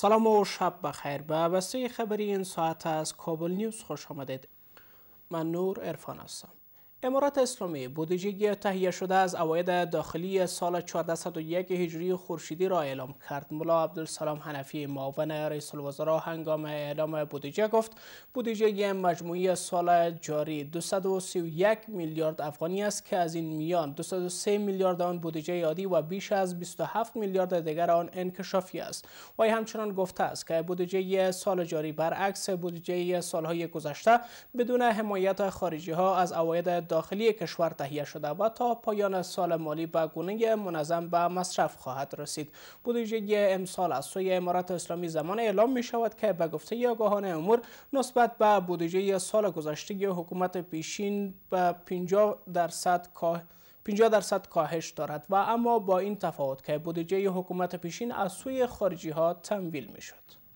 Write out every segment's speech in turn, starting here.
سلام و شب بخیر به بسته خبری این ساعت از کابل نیوز خوش آمدید من نور ارفان هستم امارات اسلامی بودجه تهیه شده از اواید داخلی سال 1401 هجری خورشیدی را اعلام کرد. ملا عبدالسلام حنفی معاون رئیس الوزراء هنگام اعلام بودجه گفت بودجه مجموعی سال جاری 231 میلیارد افغانی است که از این میان 203 میلیارد آن بودجه عادی و بیش از 27 میلیارد دیگر آن انکشافی است. و همچنان گفته است که بودجه سال جاری برعکس بودجه سالهای گذشته بدون حمایت خارجی ها از اواید داخلی کشور تهیه شده و تا پایان سال مالی به گونه منظم به مصرف خواهد رسید بودجه امسال از سوی امارات اسلامی زمان اعلام می شود که به گفته آگاهان امور نسبت به بودجه سال گذشته حکومت پیشین به 50 درصد کاه 50 درصد کاهش دارد و اما با این تفاوت که بودجه حکومت پیشین از سوی خارجی ها تمویل می شد.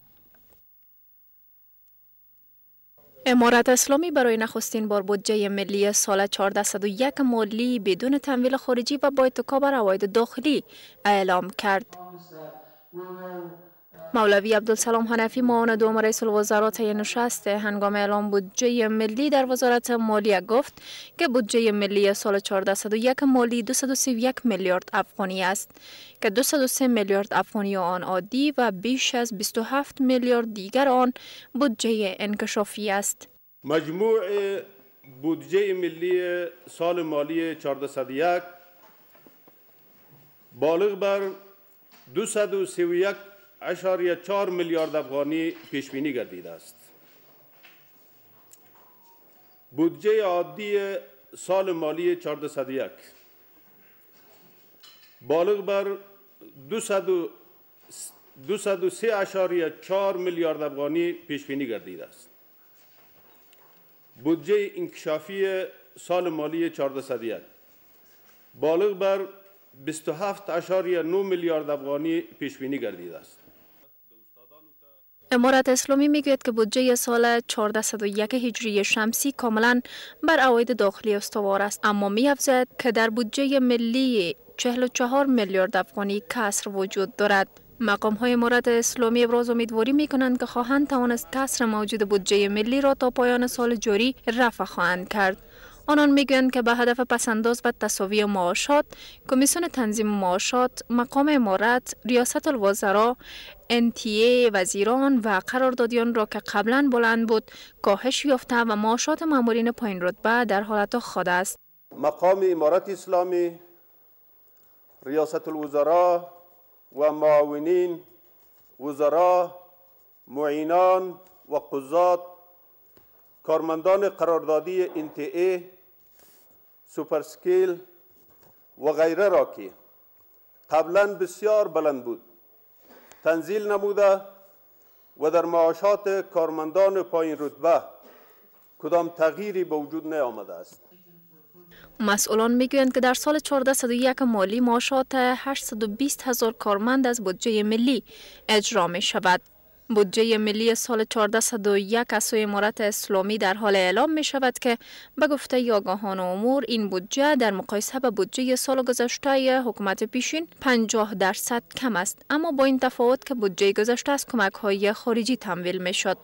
امارت اسلامی برای نخستین بار بودجه ملی سال 1401 مالی بدون تمویل خارجی و با اتکا بر عواید داخلی اعلام کرد. مولوی عبدالسلام حنفی معاون دوم رئیس الوزرا طی نشست هنگام اعلام بودجه ملی در وزارت مالیه گفت که بودجه ملی سال 1401 مالی 231 میلیارد افغانی است که 203 میلیارد افغانی آن عادی و بیش از 27 میلیارد دیگر آن بودجه انکشافی است. مجموع بودجه ملی سال مالی 1401 بالغ بر 231.4 میلیارد افغانی پیش بینی گردیده است. بودجه عادی سال مالی 1401 بالغ بر 203.4 میلیارد افغانی پیش بینی گردیده است بودجه انکشافی سال مالی 1401 بالغ بر 27.9 میلیارد افغانی پیش بینی گردیده است امارت اسلامی میگوید که بودجه سال 1401 هجری شمسی کاملا بر عواید داخلی استوار است اما می که در بودجه ملی 44 میلیارد افغانی کسر وجود دارد. مقام های مورد اسلامی ابراز امیدواری می کنند که خواهند توانست کسر موجود بودجه ملی را تا پایان سال جاری رفع خواهند کرد. آنان میگویند که به هدف پسنداز و تصاوی معاشات، کمیسیون تنظیم معاشات، مقام امارت، ریاست الوزرا، انتیه وزیران و قراردادیان را که قبلا بلند بود، کاهش یافته و معاشات مامورین پایین رتبه در حالت خود است. مقام امارت اسلامی ریاست الوزراء و معاونین وزرا معینان و قضات کارمندان قراردادی انتعه سوپرسکیل و غیره را که قبلا بسیار بلند بود تنزیل نموده و در معاشات کارمندان پایین رتبه کدام تغییری به وجود نیامده است مسئولان میگویند که در سال 1401 مالی معاشات 820 هزار کارمند از بودجه ملی اجرا می شود. بودجه ملی سال 1401 از سوی امارت اسلامی در حال اعلام می شود که به گفته آگاهان امور این بودجه در مقایسه به بودجه سال گذشته حکومت پیشین 50 درصد کم است اما با این تفاوت که بودجه گذشته از کمک های خارجی تمویل می شد.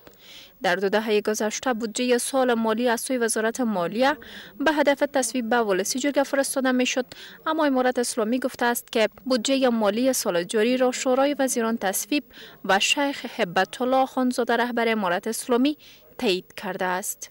در دو دهه گذشته بودجه سال مالی از سوی وزارت مالیه به هدف تصویب به ولسی جرگه فرستاده می شد اما امارت اسلامی گفته است که بودجه مالی سال جاری را شورای وزیران تصویب و شیخ حبت الله خانزاده رهبر امارت اسلامی تایید کرده است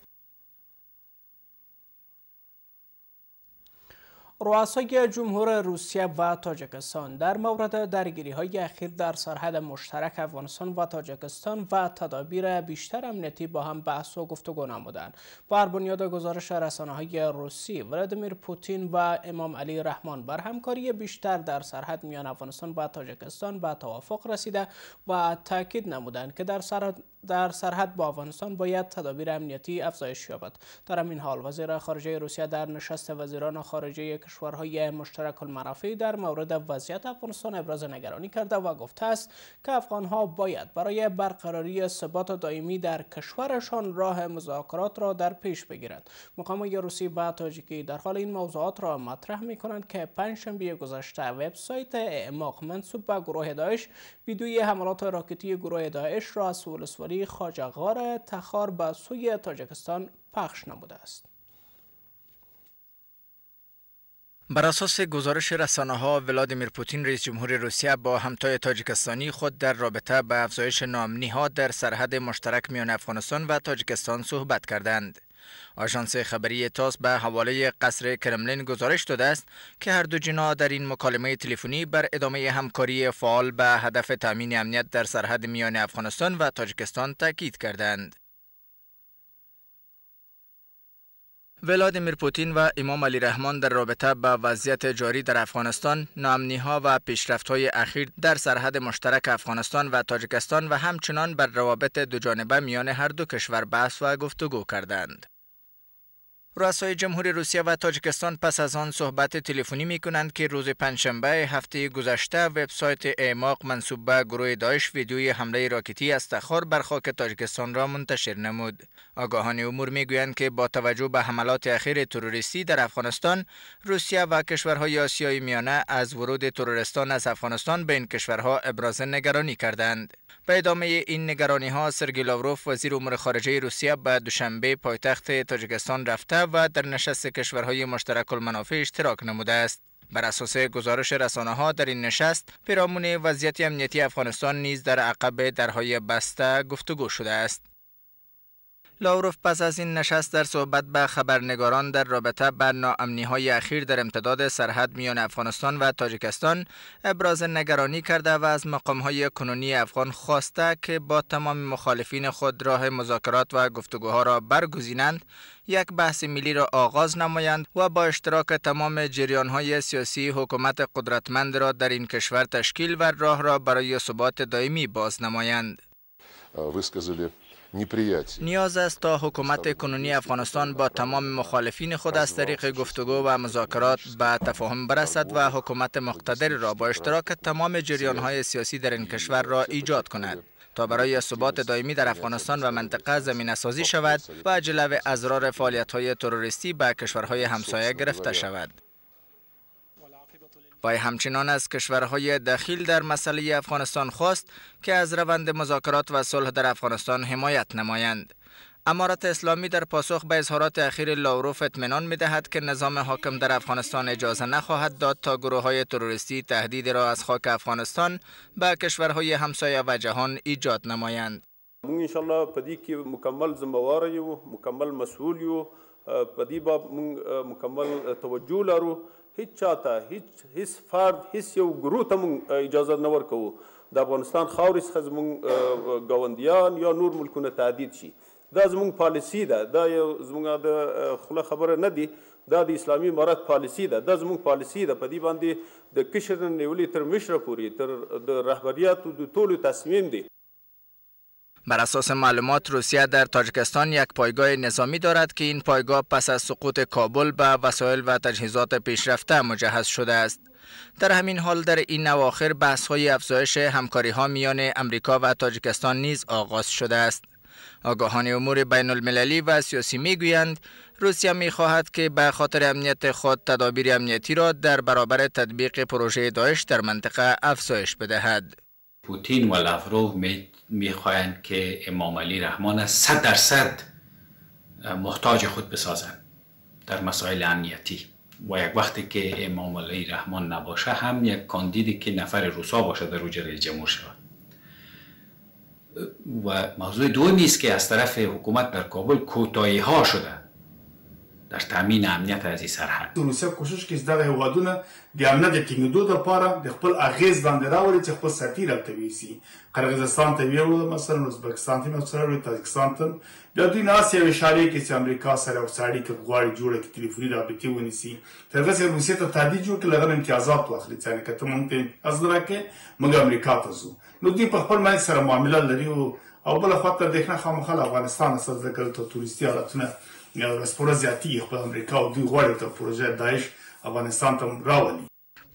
رؤسای جمهور روسیه و تاجکستان در مورد درگیری های اخیر در سرحد مشترک افغانستان و تاجکستان و تدابیر بیشتر امنیتی با هم بحث و گفتگو نمودند. بر بنیاد گزارش رسانه های روسی، ولادیمیر پوتین و امام علی رحمان بر همکاری بیشتر در سرحد میان افغانستان و تاجکستان به توافق رسیده و تاکید نمودند که در سرحد در سرحد با افغانستان باید تدابیر امنیتی افزایش یابد در این حال وزیر خارجه روسیه در نشست وزیران خارجه کشورهای مشترک المنافع در مورد وضعیت افغانستان ابراز نگرانی کرده و گفته است که ها باید برای برقراری ثبات دائمی در کشورشان راه مذاکرات را در پیش بگیرند مقامهای روسی با تاجیکی در حال این موضوعات را مطرح می کنند که پنجشنبه گذشته وبسایت اعماق منصوب به گروه داعش ویدیوی حملات راکتی گروه داعش را از خاجغار تخار به سوی تاجکستان پخش نموده است. بر اساس گزارش رسانه ها ولادیمیر پوتین رئیس جمهور روسیه با همتای تاجیکستانی خود در رابطه به افزایش نامنی ها در سرحد مشترک میان افغانستان و تاجیکستان صحبت کردند. آژانس خبری تاس به حواله قصر کرملین گزارش داده است که هر دو جناح در این مکالمه تلفنی بر ادامه همکاری فعال به هدف تامین امنیت در سرحد میان افغانستان و تاجکستان تاکید کردند. ولادیمیر پوتین و امام علی رحمان در رابطه با وضعیت جاری در افغانستان، نامنی ها و پیشرفت های اخیر در سرحد مشترک افغانستان و تاجکستان و همچنان بر روابط دو جانبه میان هر دو کشور بحث و گفتگو کردند. رؤسای جمهور روسیه و تاجکستان پس از آن صحبت تلفنی می کنند که روز پنجشنبه هفته گذشته وبسایت ایماق منصوب به گروه داعش ویدیوی حمله راکتی از تخار بر خاک را منتشر نمود. آگاهان امور می گویند که با توجه به حملات اخیر تروریستی در افغانستان، روسیه و کشورهای آسیای میانه از ورود تروریستان از افغانستان به این کشورها ابراز نگرانی کردند. به ادامه این نگرانی ها سرگی لاوروف وزیر امور خارجه روسیه به دوشنبه پایتخت تاجیکستان رفته و در نشست کشورهای مشترک المنافع اشتراک نموده است بر اساس گزارش رسانه ها در این نشست پیرامون وضعیت امنیتی افغانستان نیز در عقب درهای بسته گفتگو شده است لاوروف پس از این نشست در صحبت به خبرنگاران در رابطه با ناامنی های اخیر در امتداد سرحد میان افغانستان و تاجیکستان ابراز نگرانی کرده و از مقام های کنونی افغان خواسته که با تمام مخالفین خود راه مذاکرات و گفتگوها را برگزینند یک بحث ملی را آغاز نمایند و با اشتراک تمام جریان های سیاسی حکومت قدرتمند را در این کشور تشکیل و راه را برای ثبات دائمی باز نمایند نیاز است تا حکومت کنونی افغانستان با تمام مخالفین خود از طریق گفتگو و مذاکرات به تفاهم برسد و حکومت مقتدر را با اشتراک تمام های سیاسی در این کشور را ایجاد کند. تا برای ثبات دائمی در افغانستان و منطقه زمین سازی شود و جلو ازرار فعالیت های تروریستی به کشورهای همسایه گرفته شود. وی همچنان از کشورهای دخیل در مسئله افغانستان خواست که از روند مذاکرات و صلح در افغانستان حمایت نمایند. امارت اسلامی در پاسخ به اظهارات اخیر لاوروف اطمینان می‌دهد که نظام حاکم در افغانستان اجازه نخواهد داد تا گروه های تروریستی تهدید را از خاک افغانستان به کشورهای همسایه و جهان ایجاد نمایند. ان شاء په مکمل ذمهواره یو مکمل مسئولی یو په مکمل توجه لرو هیڅ چاته هیڅ هیڅ فرد هیڅ یو ګروه ته موږ اجازه نه ورکوو د افغانستان خاورې څخه زموږ ګاونډیان یا نور ملکونه تعدید شي دا زموږ پالیسی ده دا یو زموږ د خوله خبره نه دی دا د اسلامي امارت پالیسی ده دا زموږ پالیسی ده په دې باندې د کشر نیولې تر مشره پورې تر د رهبریاتو د ټولو تصمیم دی بر اساس معلومات روسیه در تاجکستان یک پایگاه نظامی دارد که این پایگاه پس از سقوط کابل به وسایل و تجهیزات پیشرفته مجهز شده است. در همین حال در این نواخر بحث های افزایش همکاری ها میان امریکا و تاجکستان نیز آغاز شده است. آگاهان امور بین المللی و سیاسی می گویند روسیه می خواهد که به خاطر امنیت خود تدابیر امنیتی را در برابر تطبیق پروژه داعش در منطقه افزایش بدهد. پوتین و لاوروف می میخواین که امام علی رحمان است صد درصد محتاج خود بسازند در مسائل امنیتی و یک وقتی که امام علی رحمان نباشه هم یک کاندیدی که نفر روسا باشه در روجه رئیس جمهور شود و موضوع دومی است که از طرف حکومت در کابل کوتاهی ها شده د شتامین امنیت از سرحد روسیه کوشش کوي چې دغه هوادونه د امنیت د ټینګېدو لپاره د خپل اغیز لاندې راوړي چې خپل سرتیر التوي سي قرغیزستان ته ویل مثلا ازبکستان ته مثلا تاجکستان ته د دوی ناسیا اشاره کوي چې امریکا سره او ساړي کې غواړي جوړه کې ټلیفوني رابطه ونیسي ترغه چې روسیه ته تادي جوړ کړي لغن امتیازات واخلي چې کته مونږ ته ازدرا کې موږ امریکا ته ځو نو دوی په خپل باندې سره معاملات لري او بل خاطر دښنه خامخاله افغانستان سره د کلتور تورستي حالتونه خب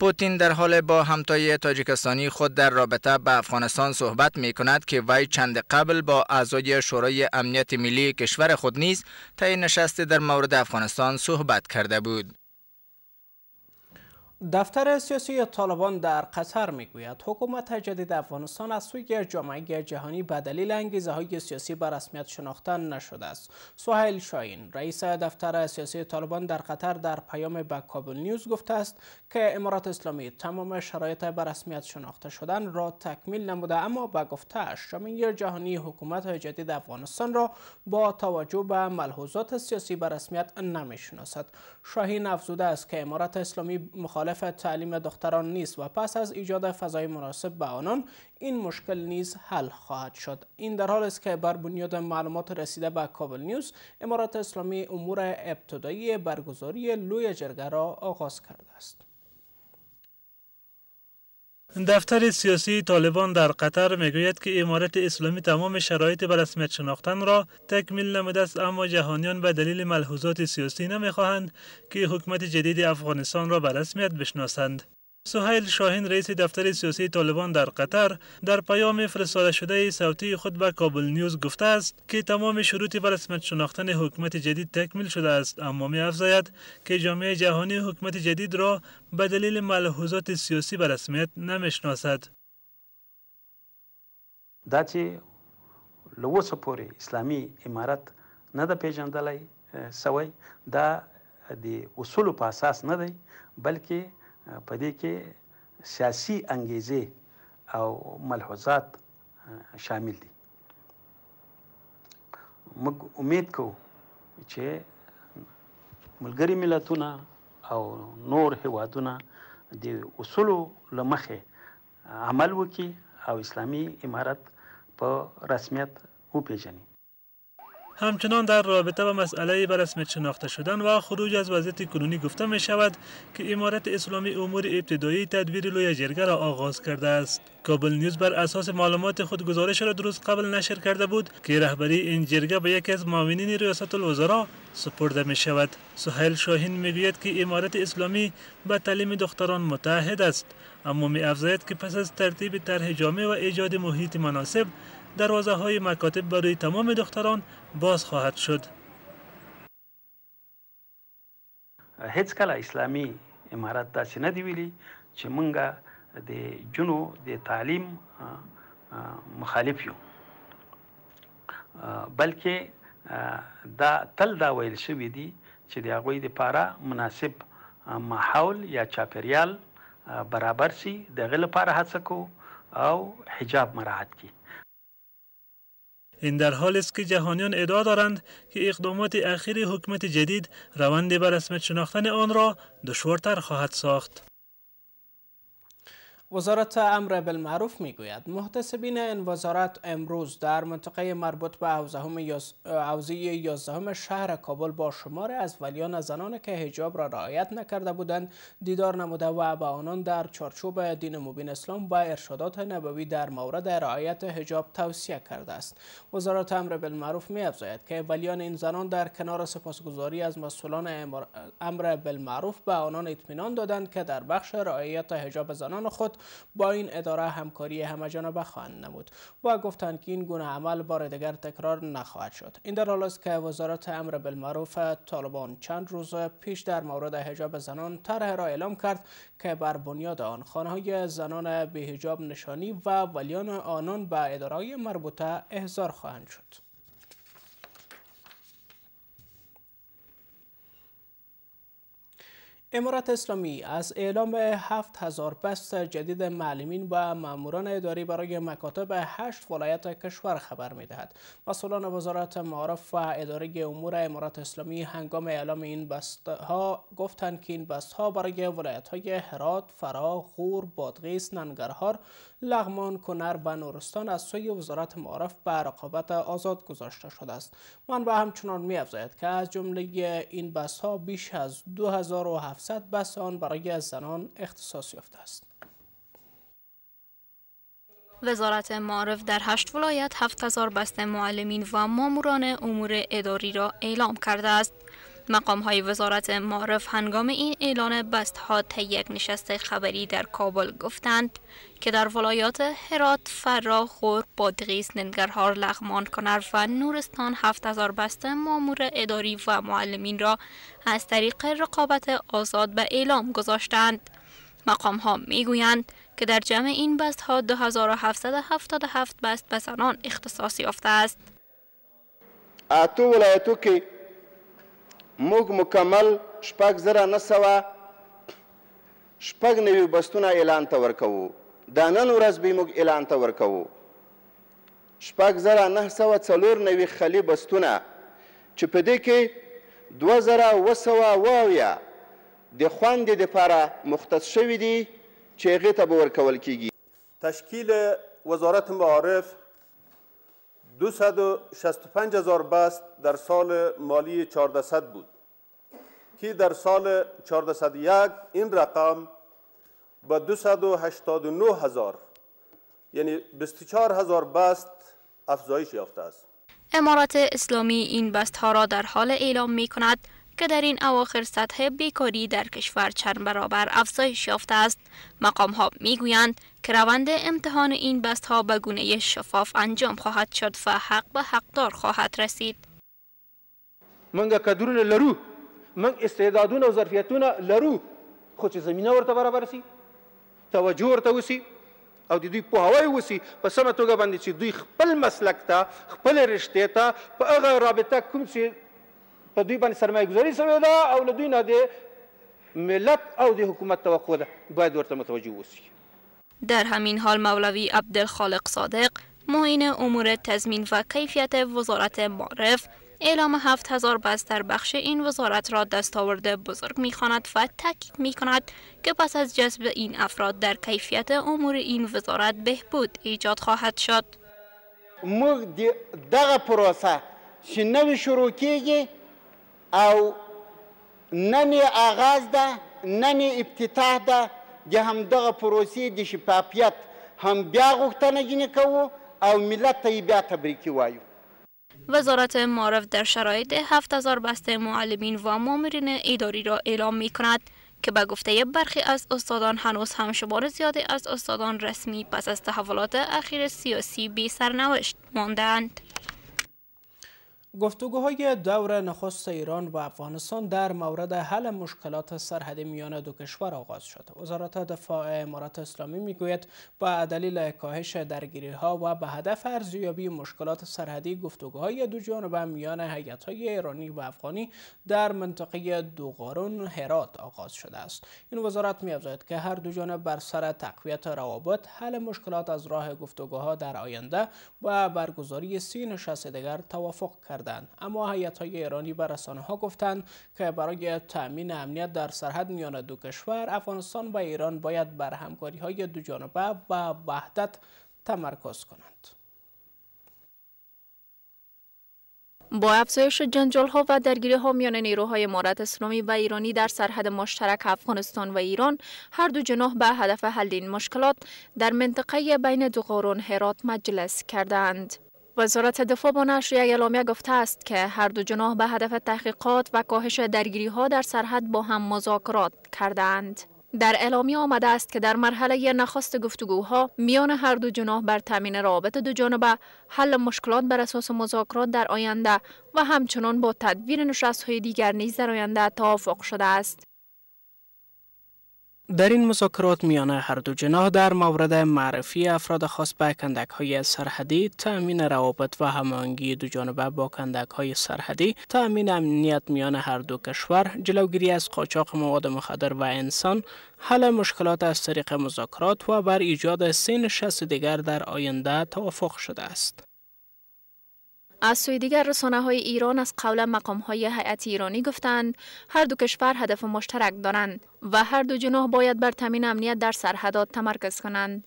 پوتین در حال با همتای تاجیکستانی خود در رابطه به افغانستان صحبت می کند که وی چند قبل با اعضای شورای امنیت ملی کشور خود نیز تا نشست در مورد افغانستان صحبت کرده بود. دفتر سیاسی طالبان در قطر میگوید حکومت جدید افغانستان از سوی جامعه جهانی به دلیل انگیزه های سیاسی به رسمیت شناخته نشده است سهیل شاین رئیس دفتر سیاسی طالبان در قطر در پیام به کابل نیوز گفته است که امارات اسلامی تمام شرایط به رسمیت شناخته شدن را تکمیل نموده اما به گفتهاش جامعه جهانی حکومت جدید افغانستان را با توجه به ملحوظات سیاسی به رسمیت نمیشناسد شاهین افزوده است که امارات اسلامی مخالف هدف تعلیم دختران نیست و پس از ایجاد فضای مناسب به آنان این مشکل نیز حل خواهد شد این در حال است که بر بنیاد معلومات رسیده به کابل نیوز امارات اسلامی امور ابتدایی برگزاری لوی جرگه را آغاز کرده است دفتر سیاسی طالبان در قطر میگوید که امارت اسلامی تمام شرایط به رسمیت شناختن را تکمیل نموده است اما جهانیان به دلیل ملحوظات سیاسی نمیخواهند که حکومت جدید افغانستان را به رسمیت بشناسند سهیل شاهین رئیس دفتر سیاسی طالبان در قطر در پیام فرستاده شده صوتی خود به کابل نیوز گفته است که تمام شروط بر رسمیت شناختن حکومت جدید تکمیل شده است اما می افزاید که جامعه جهانی حکومت جدید را به دلیل ملحوظات سیاسی به رسمیت نمیشناسد دا چې لوسه پورې اسلامی امارت نه د پیژندلای سوی دا د اصول په اساس نه دی بلکې په دې کې سیاسي انګیزې او ملحوظات شامل دي موږ امید کوو چې ملګری ملتونه او نور هیوادونه د اصولو لمخه عمل وکړي او اسلامي امارت په رسمیت وپیژني همچنان در رابطه با مسئله بر اسم شناخته شدن و خروج از وضعیت کنونی گفته می شود که امارت اسلامی امور ابتدایی تدبیر لوی جرگه را آغاز کرده است کابل نیوز بر اساس معلومات خود گزارش را درست قبل نشر کرده بود که رهبری این جرگه به یکی از معاونین ریاست الوزرا سپرده می شود سحیل شاهین گوید که امارت اسلامی به تعلیم دختران متحد است اما می افزاید که پس از ترتیب طرح جامع و ایجاد محیط مناسب دروازه های مکاتب برای تمام دختران باز خواهد شد هیڅ کله اسلامي امارات داسې نه دی ویلي چې مونږه د جنو د تعلیم مخالف یو بلکې دا تل دا ویل شوی دی چې د هغوی لپاره مناسب ماحول یا چاپریال برابر سي د غل لپاره هڅه کو او حجاب مراحت کی این در حال است که جهانیان ادعا دارند که اقدامات اخیر حکومت جدید روند به رسمیت شناختن آن را دشوارتر خواهد ساخت وزارت امر بالمعروف میگوید محتسبین این وزارت امروز در منطقه مربوط به حوزه یازدهم شهر کابل با شمار از ولیان زنان که هجاب را رعایت نکرده بودند دیدار نموده و به آنان در چارچوب دین مبین اسلام و ارشادات نبوی در مورد رعایت هجاب توصیه کرده است وزارت امر بالمعروف می که ولیان این زنان در کنار سپاسگزاری از مسئولان امر بالمعروف به آنان اطمینان دادند که در بخش رعایت حجاب زنان خود با این اداره همکاری همهجانبه خواهند نمود و گفتند که این گونه عمل بار دیگر تکرار نخواهد شد این در حالی است که وزارت امر بالمعروف طالبان چند روز پیش در مورد حجاب زنان طرح را اعلام کرد که بر بنیاد آن خانه‌های زنان به حجاب نشانی و ولیان آنان به اداره مربوطه احضار خواهند شد امارات اسلامی از اعلام 7000 بست جدید معلمین و ماموران اداری برای مکاتب 8 ولایت کشور خبر میدهد. مسئولان وزارت معارف و اداره امور امارات اسلامی هنگام اعلام این بست ها گفتند که این بست ها برای ولایت های هرات، فرا، غور، بادغیس، ننگرهار، لغمان کنر و نورستان از سوی وزارت معارف به رقابت آزاد گذاشته شده است من به همچنان افضاید که از جمله این بس ها بیش از 2700 بس آن برای زنان اختصاص یافته است وزارت معارف در هشت ولایت 7000 بست معلمین و ماموران امور اداری را اعلام کرده است. مقام های وزارت معرف هنگام این اعلان بست ها طی یک نشست خبری در کابل گفتند که در ولایات هرات، فرا، خور، بادغیس، ننگرهار، لغمان، کنر و نورستان هزار بست مامور اداری و معلمین را از طریق رقابت آزاد به اعلام گذاشتند. مقام ها می گویند که در جمع این بست ها 2777 بست به زنان اختصاص یافته است. تو ولایتو که موږ مکمل شپږ زره نه سوه شپږ نوي بستونه اعلان ته ورکوو دا نن ورځ به موږ اعلان ته ورکوو شپږ زره نه سوه څلور نوي خلي بستونه چې په دې کې دوه زره اوه سوه اوه اویا د خوندې دپاره مختص شوي دي چې هغې ته به ورکول کیږي تشکیل وزارت معارف 265 هزار بست در سال مالی 1400 بود که در سال 1401 این رقم به 289 هزار یعنی 24 هزار بست افزایش یافته است امارات اسلامی این بست ها را در حال اعلام می کند که در این اواخر سطح بیکاری در کشور چند برابر افزایش یافته است مقام ها می گویند که روند امتحان این بست ها به گونه شفاف انجام خواهد شد و حق به حقدار خواهد رسید منګه کدرونه لرو من استعدادونه او ظرفیتونه لرو خو چې زمينه ورته برابر سي توجه ورته وسی او د دوی پوهاوی وسی په سمه توګه باندې چې دوی خپل مسلک ته خپل رشته ته په هغه رابطه کوم چې په دوی باندې سرمایه ګذاري سوې او له دوی نه د ملت او د حکومت توقع ده باید ورته متوجه در همین حال مولوی عبدالخالق صادق معین امور تضمین و کیفیت وزارت معرف اعلام 7000 بس در بخش این وزارت را دستاورد بزرگ میخواند و تاکید کند که پس از جذب این افراد در کیفیت امور این وزارت بهبود ایجاد خواهد شد موږ دغه پروسه چې شروع او نن آغاز ده نن ابتتاح ده د همدغه پروسې د شفافیت هم بیا غوښتنه ځینې کوو او ملت ته بیا تبریکی وایو وزارت معارف در شرایط 7000 بسته معلمین و مامورین اداری را اعلام می کند که به گفته برخی از استادان هنوز هم شمار زیادی از استادان رسمی پس از تحولات اخیر سیاسی بی سرنوشت ماندند. گفتگوهای دور نخست ایران و افغانستان در مورد حل مشکلات سرحدی میان دو کشور آغاز شد. وزارت دفاع امارات اسلامی میگوید با دلیل کاهش درگیری ها و به هدف ارزیابی مشکلات سرحدی گفتگوهای دو جانبه میان هیئت های ایرانی و افغانی در منطقه دوغارون هرات آغاز شده است. این وزارت میافزاید که هر دو جانب بر سر تقویت روابط، حل مشکلات از راه گفتگوها در آینده و برگزاری سی نشست دیگر توافق کرد. اما هیئت های ایرانی به رسانه ها گفتند که برای تامین امنیت در سرحد میان دو کشور افغانستان و ایران باید بر همکاری های دو جانبه و وحدت تمرکز کنند با افزایش جنجال ها و درگیری ها میان نیروهای امارت اسلامی و ایرانی در سرحد مشترک افغانستان و ایران هر دو جناح به هدف حل این مشکلات در منطقه بین دو قارون هرات مجلس کردند وزارت دفاع با نشر یک اعلامیه گفته است که هر دو جناح به هدف تحقیقات و کاهش درگیری ها در سرحد با هم مذاکرات کردند. در اعلامیه آمده است که در مرحله نخست گفتگوها میان هر دو جناح بر تامین رابط دو جانبه حل مشکلات بر اساس مذاکرات در آینده و همچنان با تدویر نشست های دیگر نیز در آینده توافق شده است. در این مذاکرات میان هر دو جناح در مورد معرفی افراد خاص به کندک های سرحدی، تأمین روابط و هماهنگی دو جانبه با کندک های سرحدی، تأمین امنیت میان هر دو کشور، جلوگیری از قاچاق مواد مخدر و انسان، حل مشکلات از طریق مذاکرات و بر ایجاد سین نشست دیگر در آینده توافق شده است. از سوی دیگر رسانه های ایران از قول مقام های حیات ایرانی گفتند هر دو کشور هدف مشترک دارند و هر دو جناح باید بر تامین امنیت در سرحدات تمرکز کنند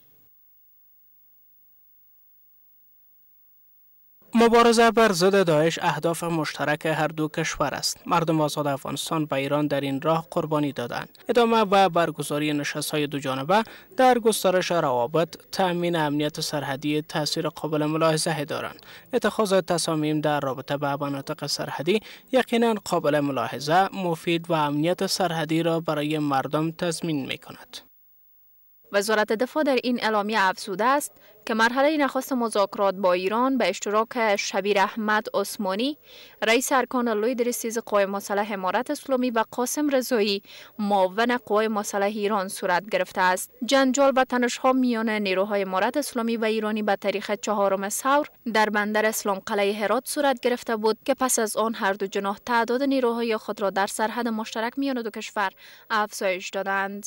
مبارزه بر ضد داعش اهداف مشترک هر دو کشور است مردم آزاد افغانستان به ایران در این راه قربانی دادند ادامه و برگزاری نشست های دو جانبه در گسترش روابط تامین امنیت سرحدی تاثیر قابل ملاحظه دارند اتخاذ تصامیم در رابطه به مناطق سرحدی یقینا قابل ملاحظه مفید و امنیت سرحدی را برای مردم تضمین می کند وزارت دفاع در این اعلامیه افزوده است که مرحله نخست مذاکرات با ایران به اشتراک شبیر احمد عثمانی رئیس ارکان لویدرسیز سیز قوای مسلح امارت اسلامی و قاسم رضایی معاون قوای مسلح ایران صورت گرفته است جنجال و تنشها میان نیروهای امارت اسلامی و ایرانی به تاریخ چهارم سور در بندر اسلام قلعه هرات صورت گرفته بود که پس از آن هر دو جناح تعداد نیروهای خود را در سرحد مشترک میان دو کشور افزایش دادند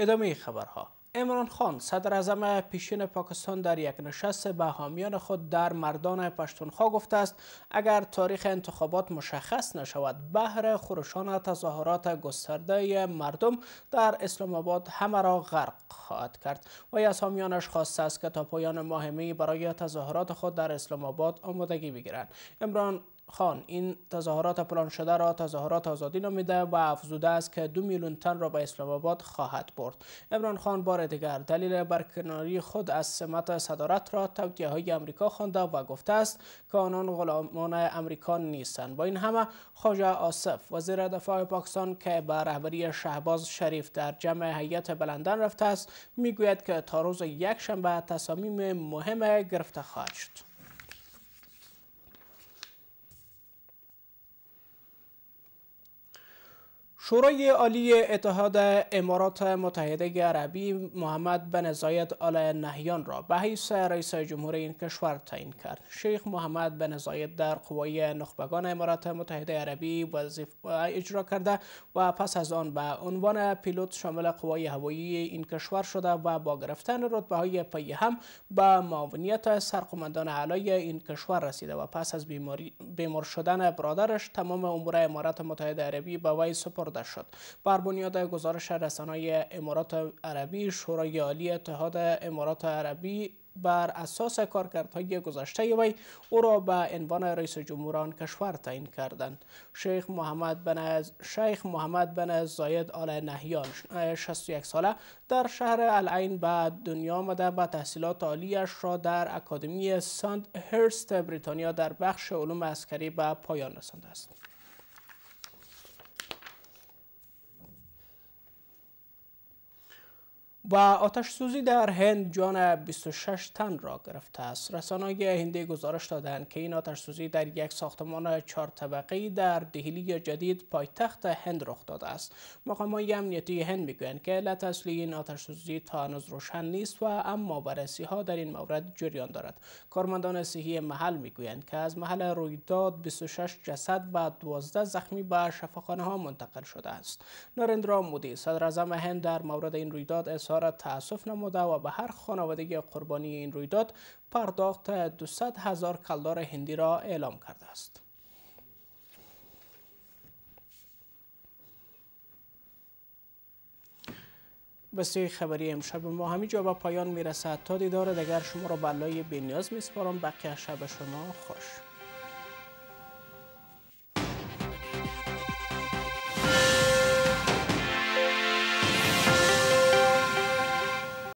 ادامه خبرها امران خان صدر اعظم پیشین پاکستان در یک نشست به حامیان خود در مردان پشتونخوا گفته است اگر تاریخ انتخابات مشخص نشود بهر خروشان تظاهرات گسترده مردم در اسلام آباد همه را غرق خواهد کرد و از حامیانش خواسته است که تا پایان ماه برای تظاهرات خود در اسلام آباد آمادگی بگیرند امران خان این تظاهرات پلان شده را تظاهرات آزادی نامیده و افزوده است که دو میلیون تن را به اسلام آباد خواهد برد عمران خان بار دیگر دلیل برکناری خود از سمت صدارت را توطیه های امریکا خوانده و گفته است که آنان غلامان امریکا نیستند با این همه خواجه آصف وزیر دفاع پاکستان که به رهبری شهباز شریف در جمع هیئت بلندن رفته است میگوید که تا روز یک شنبه تصامیم مهم گرفته خواهد شد شورای عالی اتحاد امارات متحده عربی محمد بن زاید آل نهیان را به حیث رئیس جمهور این کشور تعیین کرد. شیخ محمد بن زاید در قوای نخبگان امارات متحده عربی وظیفه اجرا کرده و پس از آن به عنوان پیلوت شامل قوای هوایی این کشور شده و با گرفتن رتبه های پی هم به معاونیت سرقومندان علای این کشور رسیده و پس از بیمار شدن برادرش تمام امور امارات متحده عربی به وی سپرده شد بر بنیاد گزارش رسانه امارات عربی شورای عالی اتحاد امارات عربی بر اساس کارکردهای گذشته وی او را به عنوان رئیس جمهوران کشور تعیین کردند شیخ محمد بن شیخ محمد بن زاید آل نهیان 61 ساله در شهر العین به دنیا آمده و تحصیلات عالیش را در اکادمی سانت هرست بریتانیا در بخش علوم عسکری به پایان رسانده است با آتش سوزی در هند جان 26 تن را گرفته است رسانه‌های هندی گزارش دادند که این آتش سوزی در یک ساختمان چهار طبقه در دهلی جدید پایتخت هند رخ داده است های امنیتی هند میگویند که علت اصلی این آتش سوزی تا هنوز روشن نیست و اما بررسی ها در این مورد جریان دارد کارمندان صحی محل میگویند که از محل رویداد 26 جسد و 12 زخمی به شفاخانه ها منتقل شده است نارندرا مودی صدر اعظم هند در مورد این رویداد اظهار را تاسف نموده و به هر خانوادگی قربانی این رویداد پرداخت 200 هزار کلدار هندی را اعلام کرده است. بسیار خبری امشب ما همینجا جا به پایان میرسد تا دیدار دگر شما را بلای بینیاز میسپارم بقیه شب شما خوش